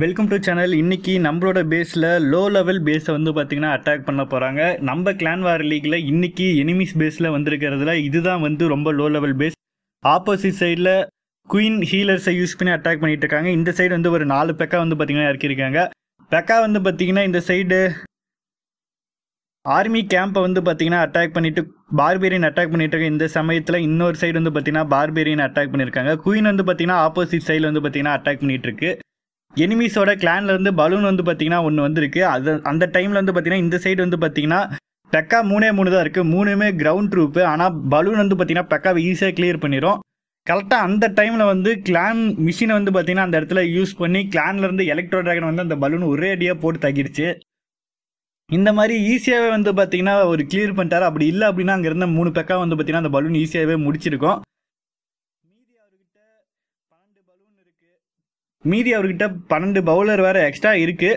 welcome to channel இன்றைக்கி நம்மளோட பேஸில் லோ லெவல் பேஸை வந்து பார்த்திங்கன்னா அட்டாக் பண்ண போகிறாங்க நம்ம கிளான் வார் லீக்கில் இன்றைக்கி எனிமிஸ் பேஸில் வந்திருக்கிறதுல இதுதான் வந்து ரொம்ப லோ லெவல் பேஸ் ஆப்போசிட் சைடில் குயின் ஹீலர்ஸை யூஸ் பண்ணி அட்டாக் பண்ணிகிட்டு இருக்காங்க இந்த சைடு வந்து ஒரு நாலு பெக்கா வந்து பார்த்திங்கன்னா இறக்கியிருக்காங்க பெக்கா வந்து பார்த்திங்கன்னா இந்த சைடு ஆர்மி கேம்பை வந்து பார்த்தீங்கன்னா அட்டாக் பண்ணிட்டு பார்பேரியன் அட்டாக் பண்ணிட்டு இருக்க இந்த சமயத்தில் இன்னொரு சைடு வந்து பார்த்தீங்கன்னா பார்பேரியன் அட்டாக் பண்ணியிருக்காங்க குயின் வந்து பார்த்தீங்கன்னா ஆப்போசிட் சைடில் வந்து பார்த்தீங்கன்னா அட்டாக் பண்ணிட்டு இருக்கு எனிமீஸோட இருந்து பலூன் வந்து பார்த்தீங்கன்னா ஒன்று வந்துருக்கு அது அந்த டைமில் வந்து பார்த்தீங்கன்னா இந்த சைடு வந்து பார்த்தீங்கன்னா பெக்கா e மூணே மூணு தான் இருக்குது மூணுமே கிரவுண்ட் ட்ரூப்பு ஆனால் பலூன் வந்து பார்த்தீங்கன்னா பெக்காவை e ஈஸியாக கிளியர் பண்ணிடும் கரெக்டாக அந்த டைமில் வந்து கிளான் மிஷினை வந்து பார்த்தீங்கன்னா அந்த இடத்துல யூஸ் பண்ணி கிளான்லேருந்து எலக்ட்ரோ ட்ராகன் வந்து அந்த பலூன் ஒரே அடியாக போட்டு தகிடுச்சு இந்த மாதிரி ஈஸியாகவே வந்து பார்த்தீங்கன்னா ஒரு கிளியர் பண்ணிட்டாரு அப்படி இல்லை அப்படின்னா அங்கே இருந்த மூணு பெக்கா e வந்து பார்த்தீங்கன்னா அந்த பலூன் ஈஸியாகவே முடிச்சிருக்கோம் மீதி அவர்கிட்ட பன்னெண்டு பவுலர் வேற எக்ஸ்ட்ரா இருக்கு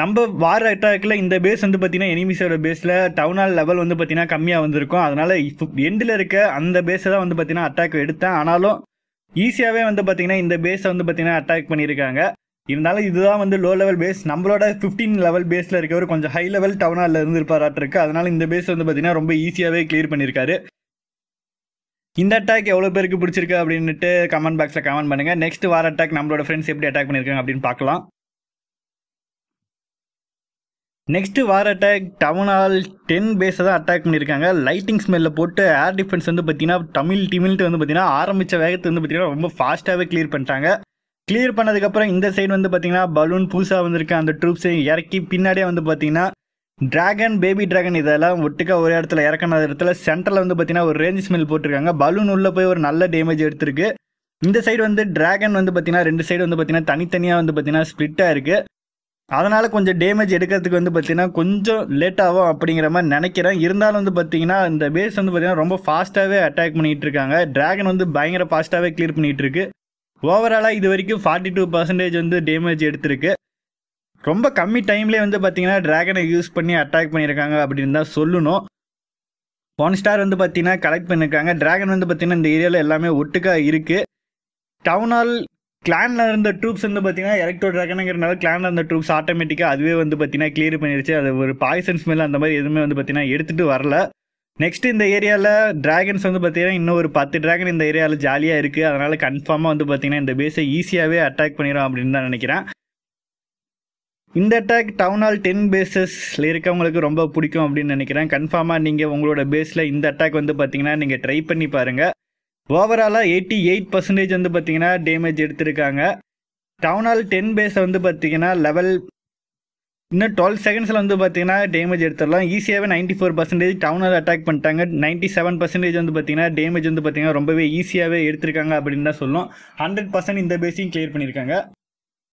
நம்ம வார அட்டாக்கில் இந்த பேஸ் வந்து பார்த்தீங்கன்னா எனிமிஸோட பேஸில் டவுன் ஹால் லெவல் வந்து பார்த்தீங்கன்னா கம்மியாக வந்திருக்கும் அதனால் எண்டில் இருக்க அந்த பேஸை தான் வந்து பார்த்தீங்கன்னா அட்டாக் எடுத்தேன் ஆனாலும் ஈஸியாகவே வந்து பார்த்தீங்கன்னா இந்த பேஸை வந்து பார்த்தீங்கன்னா அட்டாக் பண்ணியிருக்காங்க இருந்தாலும் இதுதான் வந்து லோ லெவல் பேஸ் நம்மளோட ஃபிஃப்டீன் லெவல் பேஸில் இருக்கவர் கொஞ்சம் ஹை லெவல் இருந்து இருந்திருப்பாராட்டிருக்கு அதனால் இந்த பேஸ் வந்து பார்த்தீங்கன்னா ரொம்ப ஈஸியாகவே கிளியர் பண்ணியிருக்காரு இந்த அட்டாக் எவ்வளோ பேருக்கு பிடிச்சிருக்கு அப்படின்ட்டு கமெண்ட் பாக்ஸில் கமெண்ட் பண்ணுங்கள் நெக்ஸ்ட் வார அட்டாக் நம்மளோட ஃப்ரெண்ட்ஸ் எப்படி அட்டாக் பண்ணியிருக்காங்க அப்படின்னு பார்க்கலாம் next war attack town hall ten பேஸை தான் அட்டாக் பண்ணியிருக்காங்க லைட்டிங் ஸ்மெல்லில் போட்டு ஏர் டிஃபென்ஸ் வந்து பார்த்தீங்கன்னா தமிழ் டிமில்ட்டு வந்து பார்த்தீங்கன்னா ஆரம்பித்த வேகத்தை வந்து பார்த்தீங்கன்னா ரொம்ப ஃபாஸ்ட்டாகவே கிளியர் பண்ணிட்டாங்க கிளியர் பண்ணதுக்கப்புறம் இந்த சைடு வந்து பார்த்தீங்கன்னா பலூன் புதுசாக வந்திருக்க அந்த ட்ரூப்ஸை இறக்கி பின்னாடியே வந்து பார்த்தீங்கன்னா டிராகன் பேபி டிராகன் இதெல்லாம் ஒட்டுக்கா ஒரே இடத்துல இறக்கின இடத்துல சென்டரில் வந்து பார்த்தீங்கன்னா ஒரு ரேஞ்ச் ஸ்மெல் போட்டிருக்காங்க பலூன் உள்ளே போய் ஒரு நல்ல டேமேஜ் எடுத்திருக்கு இந்த சைடு வந்து டிராகன் வந்து பார்த்தீங்கன்னா ரெண்டு சைடு வந்து பார்த்தீங்கன்னா தனித்தனியாக வந்து பார்த்தீங்கன்னா ஸ்பிளிட்டாக இருக்குது அதனால் கொஞ்சம் டேமேஜ் எடுக்கிறதுக்கு வந்து பார்த்தீங்கன்னா கொஞ்சம் லேட் ஆகும் அப்படிங்கிற மாதிரி நினைக்கிறேன் இருந்தாலும் வந்து பார்த்தீங்கன்னா இந்த பேஸ் வந்து பார்த்தீங்கன்னா ரொம்ப ஃபாஸ்ட்டாகவே அட்டாக் பண்ணிகிட்டு இருக்காங்க டிராகன் வந்து பயங்கர ஃபாஸ்ட்டாகவே கிளியர் பண்ணிகிட்டு இருக்கு ஓவராலாக இது வரைக்கும் ஃபார்ட்டி டூ பர்சன்டேஜ் வந்து டேமேஜ் எடுத்திருக்கு ரொம்ப கம்மி டைம்லேயே வந்து பார்த்தீங்கன்னா ட்ராகனை யூஸ் பண்ணி அட்டாக் பண்ணியிருக்காங்க அப்படின்னு தான் சொல்லணும் ஒன் ஸ்டார் வந்து பார்த்தீங்கன்னா கலெக்ட் பண்ணியிருக்காங்க ட்ராகன் வந்து பார்த்தீங்கன்னா இந்த ஏரியாவில் எல்லாமே ஒட்டுக்காக இருக்குது டவுனால் கிளானில் இருந்த ட்ரூப்ஸ் வந்து பார்த்தீங்கன்னா எலக்ட்ரோ ட்ராகனுங்கிறனால கிளானில் இருந்த ட்ரூப்ஸ் ஆட்டோமேட்டிக்காக அதுவே வந்து பார்த்தீங்கன்னா கிளியர் பண்ணிடுச்சு அது ஒரு பாய்சன் ஸ்மெல் அந்த மாதிரி எதுவுமே வந்து பார்த்தீங்கன்னா எடுத்துகிட்டு வரல நெக்ஸ்ட் இந்த ஏரியாவில் ட்ராகன்ஸ் வந்து பார்த்தீங்கன்னா இன்னும் ஒரு பத்து ட்ராகன் இந்த ஏரியாவில் ஜாலியாக இருக்குது அதனால் கன்ஃபார்மாக வந்து பார்த்தீங்கன்னா இந்த பேஸை ஈஸியாகவே அட்டாக் பண்ணிடும் அப்படின்னு தான் நினைக்கிறேன் இந்த அட்டாக் டவுன் ஆல் டென் பேஸஸில் இருக்கவங்களுக்கு ரொம்ப பிடிக்கும் அப்படின்னு நினைக்கிறேன் கன்ஃபார்மாக நீங்கள் உங்களோட பேஸில் இந்த அட்டாக் வந்து பார்த்தீங்கன்னா நீங்கள் ட்ரை பண்ணி பாருங்கள் ஓவராலாக எயிட்டி எயிட் பர்சன்டேஜ் வந்து பார்த்தீங்கன்னா டேமேஜ் எடுத்திருக்காங்க டவுன் ஆல் டென் பேஸை வந்து பார்த்தீங்கன்னா லெவல் இன்னும் டுவெல் செகண்ட்ஸில் வந்து பார்த்தீங்கன்னா டேமேஜ் எடுத்துடலாம் ஈஸியாகவே நைன்ட்டி ஃபோர் பர்சன்டேஜ் டவுனர் அட்டாக் பண்ணிட்டாங்க நைன்ட்டி செவன் பர்சன்டேஜ் வந்து பார்த்தீங்கன்னா டேமேஜ் வந்து பார்த்தீங்கன்னா ரொம்பவே ஈஸியாகவே எடுத்திருக்காங்க அப்படின்னு தான் சொல்லும் ஹண்ட்ரட் பர்சன்ட் இந்த பேஸையும் கிளியர் பண்ணியிருக்காங்க